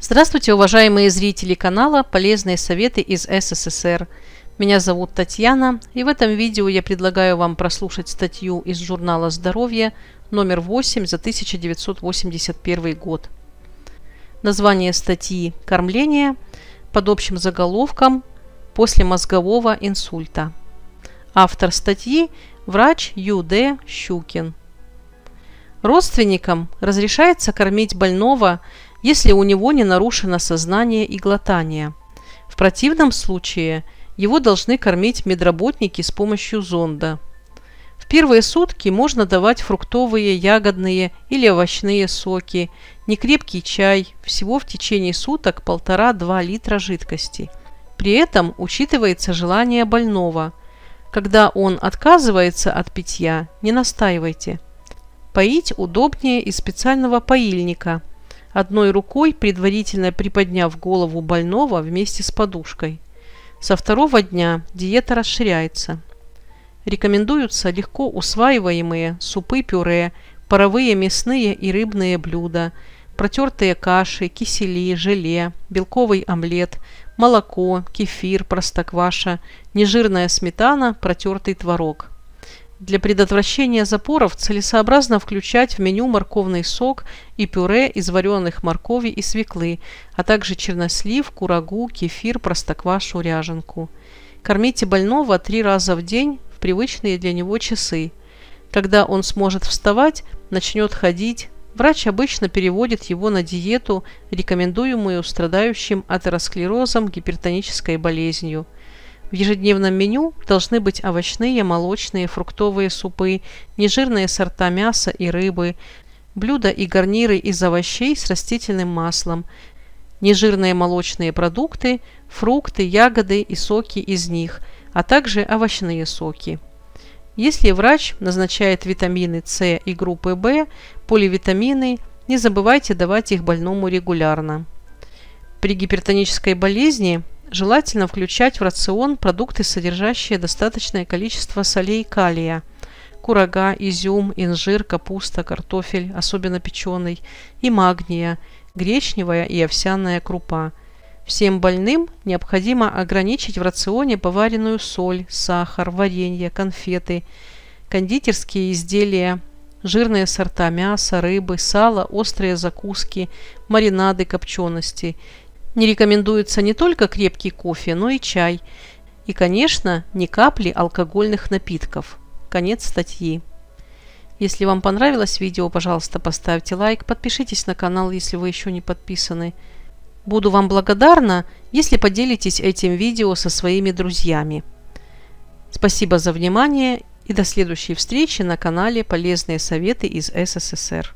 Здравствуйте, уважаемые зрители канала «Полезные советы из СССР». Меня зовут Татьяна, и в этом видео я предлагаю вам прослушать статью из журнала «Здоровье» номер 8 за 1981 год. Название статьи «Кормление» под общим заголовком «После мозгового инсульта». Автор статьи – врач Ю.Д. Щукин. Родственникам разрешается кормить больного – если у него не нарушено сознание и глотание. В противном случае его должны кормить медработники с помощью зонда. В первые сутки можно давать фруктовые, ягодные или овощные соки, некрепкий чай, всего в течение суток 1,5-2 литра жидкости. При этом учитывается желание больного. Когда он отказывается от питья, не настаивайте. Поить удобнее из специального поильника – одной рукой предварительно приподняв голову больного вместе с подушкой. Со второго дня диета расширяется. Рекомендуются легко усваиваемые супы-пюре, паровые мясные и рыбные блюда, протертые каши, кисели, желе, белковый омлет, молоко, кефир, простокваша, нежирная сметана, протертый творог – для предотвращения запоров целесообразно включать в меню морковный сок и пюре из вареных моркови и свеклы, а также чернослив, курагу, кефир, простоквашу, ряженку. Кормите больного три раза в день в привычные для него часы. Когда он сможет вставать, начнет ходить, врач обычно переводит его на диету, рекомендуемую страдающим атеросклерозом, гипертонической болезнью – в ежедневном меню должны быть овощные, молочные, фруктовые супы, нежирные сорта мяса и рыбы, блюда и гарниры из овощей с растительным маслом, нежирные молочные продукты, фрукты, ягоды и соки из них, а также овощные соки. Если врач назначает витамины С и группы В, поливитамины, не забывайте давать их больному регулярно. При гипертонической болезни – Желательно включать в рацион продукты, содержащие достаточное количество солей калия – курага, изюм, инжир, капуста, картофель, особенно печеный, и магния, гречневая и овсяная крупа. Всем больным необходимо ограничить в рационе поваренную соль, сахар, варенье, конфеты, кондитерские изделия, жирные сорта мяса, рыбы, сала, острые закуски, маринады копчености, не рекомендуется не только крепкий кофе, но и чай. И, конечно, ни капли алкогольных напитков. Конец статьи. Если вам понравилось видео, пожалуйста, поставьте лайк, подпишитесь на канал, если вы еще не подписаны. Буду вам благодарна, если поделитесь этим видео со своими друзьями. Спасибо за внимание и до следующей встречи на канале «Полезные советы из СССР».